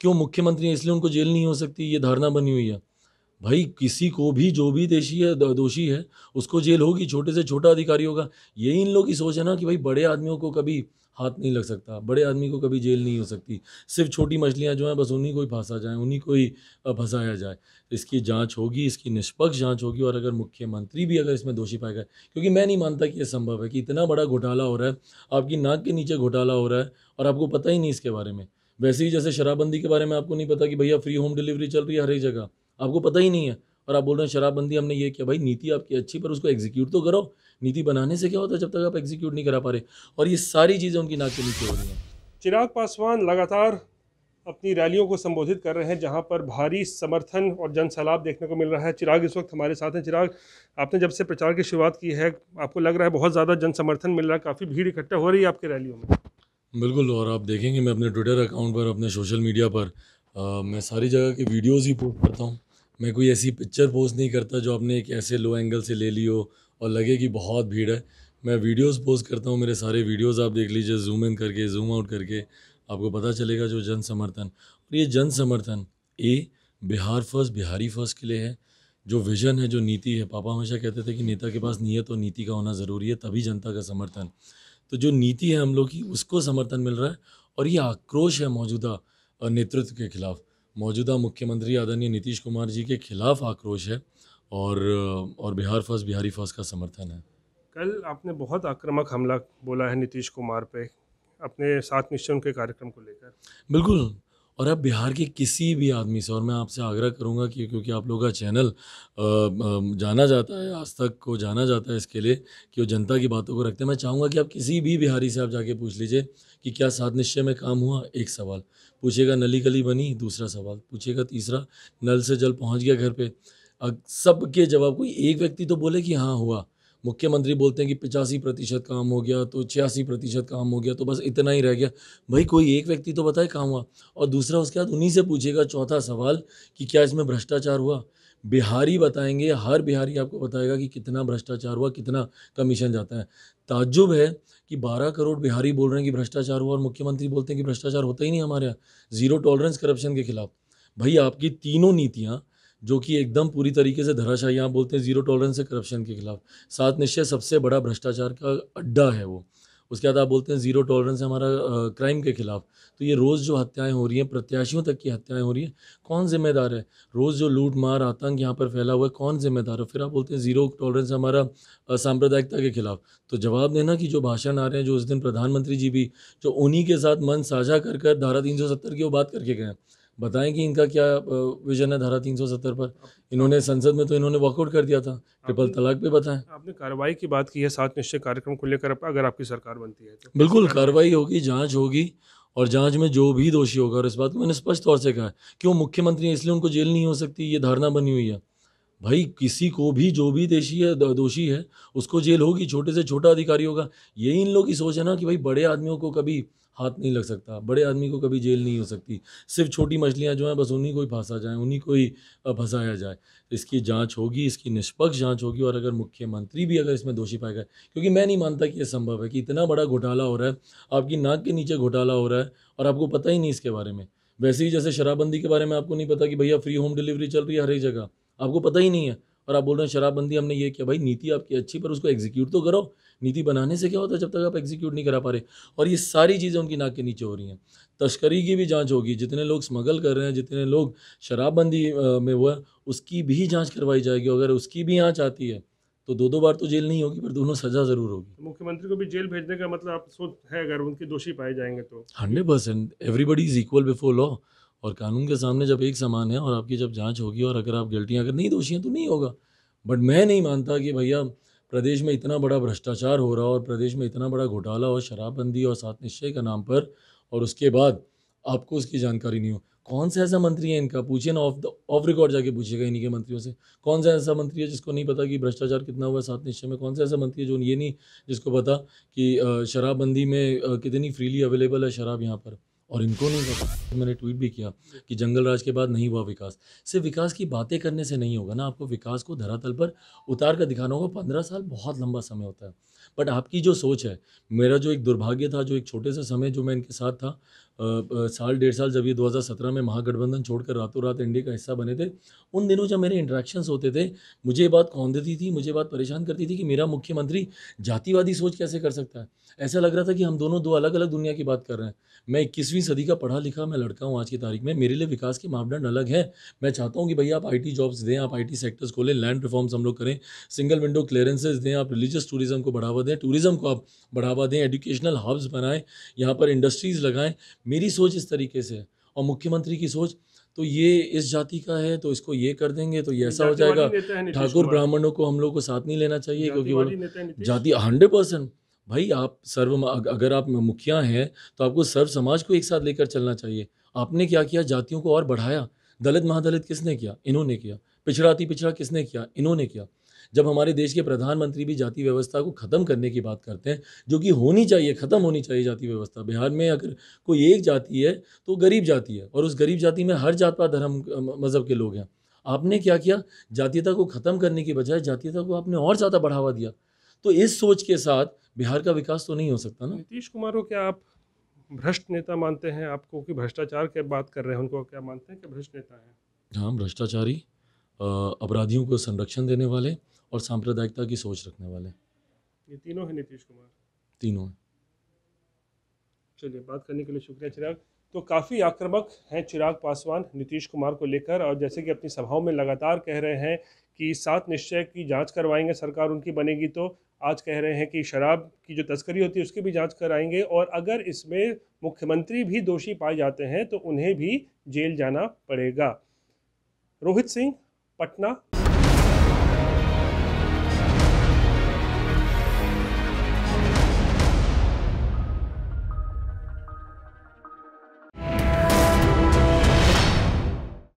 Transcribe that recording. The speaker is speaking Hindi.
क्यों मुख्यमंत्री इसलिए उनको जेल नहीं हो सकती ये धारणा बनी हुई है भाई किसी को भी जो भी देशी है दोषी है उसको जेल होगी छोटे से छोटा अधिकारी होगा यही इन लोग की सोच है ना कि भाई बड़े आदमियों को कभी हाथ नहीं लग सकता बड़े आदमी को कभी जेल नहीं हो सकती सिर्फ छोटी मछलियाँ जो हैं बस उन्हीं को ही फंसा जाए उन्हीं को ही फंसाया जाए इसकी जांच होगी इसकी निष्पक्ष जांच होगी और अगर मुख्यमंत्री भी अगर इसमें दोषी पाए गए क्योंकि मैं नहीं मानता कि यह संभव है कि इतना बड़ा घोटाला हो रहा है आपकी नाक के नीचे घोटाला हो रहा है और आपको पता ही नहीं इसके बारे में वैसे ही जैसे शराबबंदी के बारे में आपको नहीं पता कि भैया फ्री होम डिलीवरी चल रही है हर एक जगह आपको पता ही नहीं है और आप बोल रहे हैं शराबबंदी हमने ये किया भाई नीति आपकी अच्छी पर उसको एग्जीक्यूट तो करो नीति बनाने से क्या होता है जब तक आप एग्जीक्यूट नहीं करा पा रहे और ये सारी चीज़ें उनकी नाक के नीचे हो रही हैं चिराग पासवान लगातार अपनी रैलियों को संबोधित कर रहे हैं जहां पर भारी समर्थन और जन सैलाब देखने को मिल रहा है चिराग इस वक्त हमारे साथ हैं चिराग आपने जब से प्रचार की शुरुआत की है आपको लग रहा है बहुत ज़्यादा जन समर्थन मिल रहा है काफ़ी भीड़ इकट्ठा हो रही है आपकी रैलियों में बिल्कुल और आप देखेंगे मैं अपने ट्विटर अकाउंट पर अपने सोशल मीडिया पर आ, मैं सारी जगह की वीडियोस ही पोस्ट करता हूँ मैं कोई ऐसी पिक्चर पोस्ट नहीं करता जो आपने एक ऐसे लो एंगल से ले ली हो और लगे कि बहुत भीड़ है मैं वीडियोस पोस्ट करता हूँ मेरे सारे वीडियोस आप देख लीजिए जूम इन करके जूम आउट करके आपको पता चलेगा जो जन समर्थन और ये जन समर्थन ए बिहार फर्स्ट बिहारी फर्स्ट के लिए है जो विज़न है जो नीति है पापा हमेशा कहते थे कि नेता के पास नीयत और नीति का होना ज़रूरी है तभी जनता का समर्थन तो जो नीति है हम लोग की उसको समर्थन मिल रहा है और ये आक्रोश है मौजूदा नेतृत्व के खिलाफ मौजूदा मुख्यमंत्री आदरणीय नीतीश कुमार जी के खिलाफ आक्रोश है और और बिहार फर्स्ट बिहारी फर्स्ट का समर्थन है कल आपने बहुत आक्रामक हमला बोला है नीतीश कुमार पे अपने साथ निश्चय के कार्यक्रम को लेकर बिल्कुल और अब बिहार के किसी भी आदमी से और मैं आपसे आग्रह करूँगा कि क्योंकि आप लोगों का चैनल जाना जाता है आज तक को जाना जाता है इसके लिए कि वो जनता की बातों को रखते हैं मैं चाहूँगा कि आप किसी भी बिहारी से आप जाके पूछ लीजिए कि क्या सात निश्चय में काम हुआ एक सवाल पूछेगा नली गली बनी दूसरा सवाल पूछेगा तीसरा नल से जल पहुँच गया घर पर सब के जवाब कोई एक व्यक्ति तो बोले कि हाँ हुआ मुख्यमंत्री बोलते हैं कि पिचासी प्रतिशत काम हो गया तो छियासी प्रतिशत काम हो गया तो बस इतना ही रह गया भाई कोई एक व्यक्ति तो बताए काम हुआ और दूसरा उसके बाद उन्हीं से पूछेगा चौथा सवाल कि क्या इसमें भ्रष्टाचार हुआ बिहारी बताएंगे हर बिहारी आपको बताएगा कि कितना भ्रष्टाचार हुआ कितना कमीशन जाता है ताज्जुब है कि 12 करोड़ बिहारी बोल रहे हैं कि भ्रष्टाचार हुआ और मुख्यमंत्री बोलते हैं कि भ्रष्टाचार होता ही नहीं हमारे यहाँ ज़ीरो टॉलरेंस करप्शन के खिलाफ भाई आपकी तीनों नीतियाँ जो कि एकदम पूरी तरीके से धराशाही यहाँ बोलते हैं जीरो टॉलरेंस है करप्शन के खिलाफ सात निश्चय सबसे बड़ा भ्रष्टाचार का अड्डा है वो उसके बाद आप बोलते हैं जीरो टॉलरेंस हमारा क्राइम के खिलाफ तो ये रोज़ जो हत्याएं हो रही हैं प्रत्याशियों तक की हत्याएं हो रही हैं कौन जिम्मेदार है रोज़ जो लूट मार आतंक यहाँ पर फैला हुआ है कौन जिम्मेदार है फिर आप बोलते हैं जीरो टॉलरेंस हमारा सांप्रदायिकता के खिलाफ तो जवाब देना कि जो भाषण आ रहे हैं जो उस दिन प्रधानमंत्री जी भी जो उन्हीं के साथ मन साझा कर कर धारा तीन की वो बात करके गए हैं बताएं कि इनका क्या विजन है धारा 370 पर इन्होंने संसद में तो इन्होंने वॉकआउट कर दिया था ट्रिपल तलाक पे बताएं आपने कार्रवाई की बात की है सात निश्चय कार्यक्रम को लेकर अगर आपकी सरकार बनती है तो बिल्कुल कार्रवाई होगी जांच होगी और जांच में जो भी दोषी होगा और इस बात को मैंने स्पष्ट तौर से कहा कि वो मुख्यमंत्री इसलिए उनको जेल नहीं हो सकती ये धारणा बनी हुई है भाई किसी को भी जो भी देशी है दोषी है उसको जेल होगी छोटे से छोटा अधिकारी होगा यही इन लोग की सोच है ना कि भाई बड़े आदमियों को कभी हाथ नहीं लग सकता बड़े आदमी को कभी जेल नहीं हो सकती सिर्फ छोटी मछलियाँ जो हैं बस उन्हीं को ही फंसा जाए उन्हीं को ही फंसाया जाए इसकी जाँच होगी इसकी निष्पक्ष जाँच होगी और अगर मुख्यमंत्री भी अगर इसमें दोषी पाए गए क्योंकि मैं नहीं मानता कि यह संभव है कि इतना बड़ा घोटाला हो रहा है आपकी नाक के नीचे घोटाला हो रहा है और आपको पता ही नहीं इसके बारे में वैसे ही जैसे शराबबंदी के बारे में आपको नहीं पता कि भैया फ्री होम डिलीवरी चल रही है हर एक जगह आपको पता ही नहीं है और आप बोल रहे हैं शराबबंदी हमने ये किया भाई नीति आपकी अच्छी पर उसको एग्जीक्यूट तो करो नीति बनाने से क्या होता है जब तक आप एग्जीक्यूट नहीं करा पा रहे और ये सारी चीज़ें उनकी नाक के नीचे हो रही हैं तस्करी की भी जांच होगी जितने लोग स्मगल कर रहे हैं जितने लोग शराबबंदी में हुआ उसकी भी जाँच करवाई जाएगी अगर उसकी भी जाँच आती है तो दो दो बार तो जेल नहीं होगी पर दोनों सजा जरूर होगी मुख्यमंत्री को भी जेल भेजने का मतलब आप सोच है अगर उनके दोषी पाए जाएंगे तो hundred percent everybody is equal before law और कानून के सामने जब एक समान है और आपकी जब जांच होगी और अगर आप गलतियाँ अगर नहीं दोषी हैं तो नहीं होगा बट मैं नहीं मानता कि भैया प्रदेश में इतना बड़ा भ्रष्टाचार हो रहा और प्रदेश में इतना बड़ा घोटाला और शराबबंदी और सात निश्चय के नाम पर और उसके बाद आपको उसकी जानकारी नहीं हो कौन सा ऐसा मंत्री है इनका पूछिए ना ऑफ द ऑफ रिकॉर्ड जाके पूछिएगा इन्हीं के मंत्रियों से कौन सा ऐसा मंत्री है जिसको नहीं पता कि भ्रष्टाचार कितना हुआ सात निश्चय में कौन सा ऐसा मंत्री है जो ये नहीं जिसको पता कि शराबबंदी में कितनी फ्रीली अवेलेबल है शराब यहाँ पर और इनको नहीं मैंने ट्वीट भी किया कि जंगल राज के बाद नहीं हुआ विकास सिर्फ विकास की बातें करने से नहीं होगा ना आपको विकास को धरातल पर उतार कर दिखाना होगा पंद्रह साल बहुत लंबा समय होता है बट आपकी जो सोच है मेरा जो एक दुर्भाग्य था जो एक छोटे से समय जो मैं इनके साथ था आ, आ, साल डेढ़ साल जब ये 2017 में महागठबंधन छोड़कर रातों रात एनडीए का हिस्सा बने थे उन दिनों जब मेरे इंट्रैक्शंस होते थे मुझे ये बात कौन देती थी मुझे बात परेशान करती थी कि मेरा मुख्यमंत्री जातिवादी सोच कैसे कर सकता है ऐसा लग रहा था कि हम दोनों दो अलग अलग दुनिया की बात कर रहे हैं मैं इक्कीसवीं बीसवीं सदी का पढ़ा लिखा मैं लड़का हूँ आज की तारीख में मेरे लिए विकास के मापदंड अलग है मैं चाहता हूँ कि भैया आप आईटी जॉब्स दें आप आईटी सेक्टर्स खोलें लैंड रिफॉर्म्स हम लोग करें सिंगल विंडो क्लियरेंसेज दें आप रिलीजियस टूरिज्म को बढ़ावा दें टूरिज्म को आप बढ़ावा दें एजुकेशनल हब्स बनाएं यहाँ पर इंडस्ट्रीज़ लगाएं मेरी सोच इस तरीके से है और मुख्यमंत्री की सोच तो ये इस जाति का है तो इसको ये कर देंगे तो ये ऐसा हो जाएगा ठाकुर ब्राह्मणों को हम लोग को साथ नहीं लेना चाहिए क्योंकि वो जाति हंड्रेड परसेंट भाई आप सर्व अगर आप मुखिया हैं तो आपको सर्व समाज को एक साथ लेकर चलना चाहिए आपने क्या किया जातियों को और बढ़ाया दलित महादलित किसने किया इन्होंने किया पिछड़ाती पिछड़ा किसने किया इन्होंने किया जब हमारे देश के प्रधानमंत्री भी जाति व्यवस्था को ख़त्म करने की बात करते हैं जो कि होनी चाहिए ख़त्म होनी चाहिए जाति व्यवस्था बिहार में अगर कोई एक जाति है तो गरीब जाति है और उस गरीब जाति में हर जात पात धर्म मज़हब के लोग हैं आपने क्या किया जातीयता को ख़त्म करने की बजाय जातीयता को आपने और ज़्यादा बढ़ावा दिया तो इस सोच के साथ बिहार का विकास तो नहीं हो सकता ना नीतीश कुमार को क्या आप भ्रष्ट नेता मानते हैं आपको कि भ्रष्टाचार के बात कर रहे हैं उनको क्या मानते हैं कि भ्रष्ट नेता है हाँ भ्रष्टाचारी अपराधियों को संरक्षण देने वाले और सांप्रदायिकता की सोच रखने वाले ये तीनों हैं नीतीश कुमार तीनों चलिए बात करने के लिए शुक्रिया चिराग तो काफ़ी आक्रामक हैं चिराग पासवान नीतीश कुमार को लेकर और जैसे कि अपनी सभाओं में लगातार कह रहे हैं कि सात निश्चय की जांच करवाएंगे सरकार उनकी बनेगी तो आज कह रहे हैं कि शराब की जो तस्करी होती है उसकी भी जांच कराएंगे और अगर इसमें मुख्यमंत्री भी दोषी पाए जाते हैं तो उन्हें भी जेल जाना पड़ेगा रोहित सिंह पटना